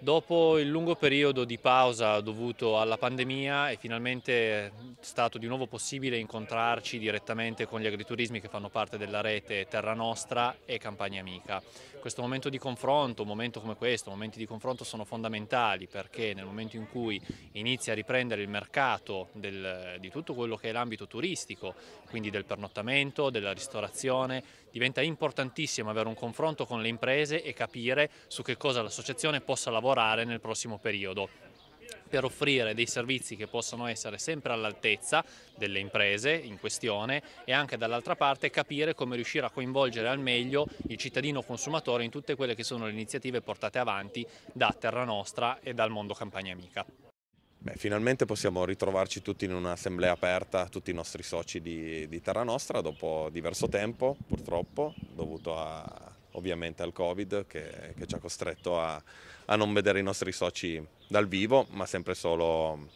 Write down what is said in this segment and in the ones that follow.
Dopo il lungo periodo di pausa dovuto alla pandemia è finalmente stato di nuovo possibile incontrarci direttamente con gli agriturismi che fanno parte della rete Terra Nostra e Campagna Amica. Questo momento di confronto, un momento come questo, momenti di confronto sono fondamentali perché nel momento in cui inizia a riprendere il mercato del, di tutto quello che è l'ambito turistico, quindi del pernottamento, della ristorazione, diventa importantissimo avere un confronto con le imprese e capire su che cosa l'associazione possa lavorare lavorare nel prossimo periodo per offrire dei servizi che possono essere sempre all'altezza delle imprese in questione e anche dall'altra parte capire come riuscire a coinvolgere al meglio il cittadino consumatore in tutte quelle che sono le iniziative portate avanti da Terra Nostra e dal mondo Campagna Amica. Beh, finalmente possiamo ritrovarci tutti in un'assemblea aperta, tutti i nostri soci di, di Terra Nostra, dopo diverso tempo purtroppo, dovuto a, ovviamente al Covid che, che ci ha costretto a, a, non vedere i nostri soci dal vivo, ma sempre solo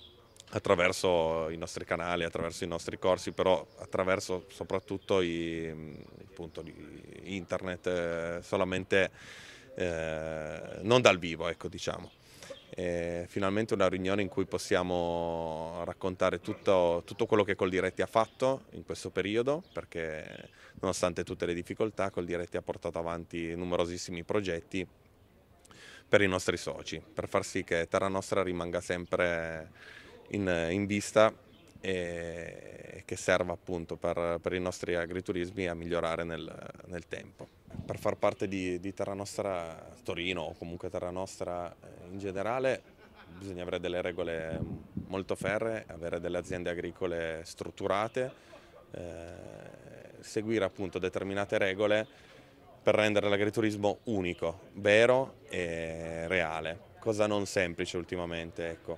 attraverso i nostri canali, attraverso i nostri corsi, però attraverso soprattutto i, appunto, internet, eh, solamente eh, non dal vivo, ecco diciamo eh, finalmente una riunione in cui possiamo raccontare tutto, tutto, quello che Coldiretti ha fatto in questo periodo, perché nonostante tutte le difficoltà Coldiretti ha portato avanti numerosissimi progetti per i nostri soci, per far sì che Terra Nostra rimanga sempre in, in vista e che serva appunto per, per, i nostri agriturismi a migliorare nel, nel tempo per far parte di, di Terra Nostra Torino o comunque Terra Nostra eh, in generale bisogna avere delle regole molto ferre, avere delle aziende agricole strutturate, eh, seguire appunto determinate regole per rendere l'agriturismo unico, vero e reale, cosa non semplice ultimamente. Ecco.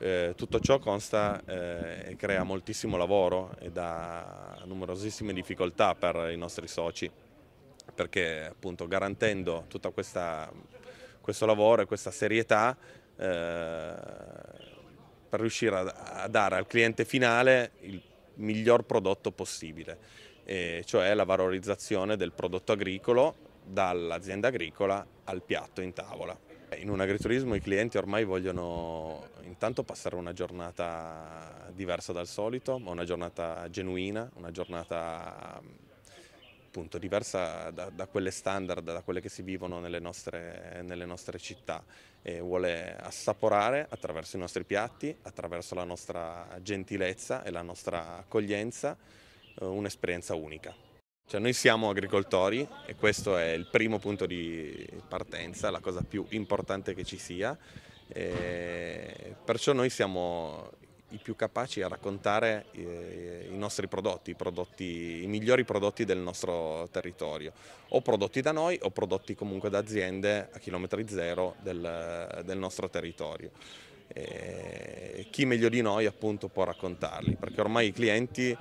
Eh, tutto ciò consta eh, e crea moltissimo lavoro e dà numerosissime difficoltà per i nostri soci perché appunto garantendo tutto questo lavoro e questa serietà eh, per riuscire a, a, dare al cliente finale il miglior prodotto possibile, cioè la valorizzazione del prodotto agricolo dall'azienda agricola al piatto in tavola. In un agriturismo i clienti ormai vogliono intanto passare una giornata diversa dal solito, ma una giornata genuina, una giornata appunto diversa da, da, quelle standard, da quelle che si vivono nelle nostre, nelle nostre città. E vuole assaporare attraverso i nostri piatti, attraverso la nostra gentilezza e la nostra accoglienza eh, un'esperienza unica. Cioè noi siamo agricoltori e questo è il primo punto di partenza, la cosa più importante che ci sia. E perciò noi siamo i più capaci a raccontare eh, i nostri prodotti, i, prodotti, i migliori prodotti del nostro territorio, o prodotti da noi o prodotti comunque da aziende a chilometri zero del, del nostro territorio. E eh, chi meglio di noi appunto può raccontarli, perché ormai i clienti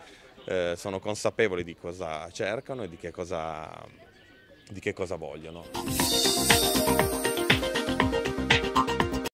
eh, sono consapevoli di cosa cercano e di che cosa, di che cosa vogliono.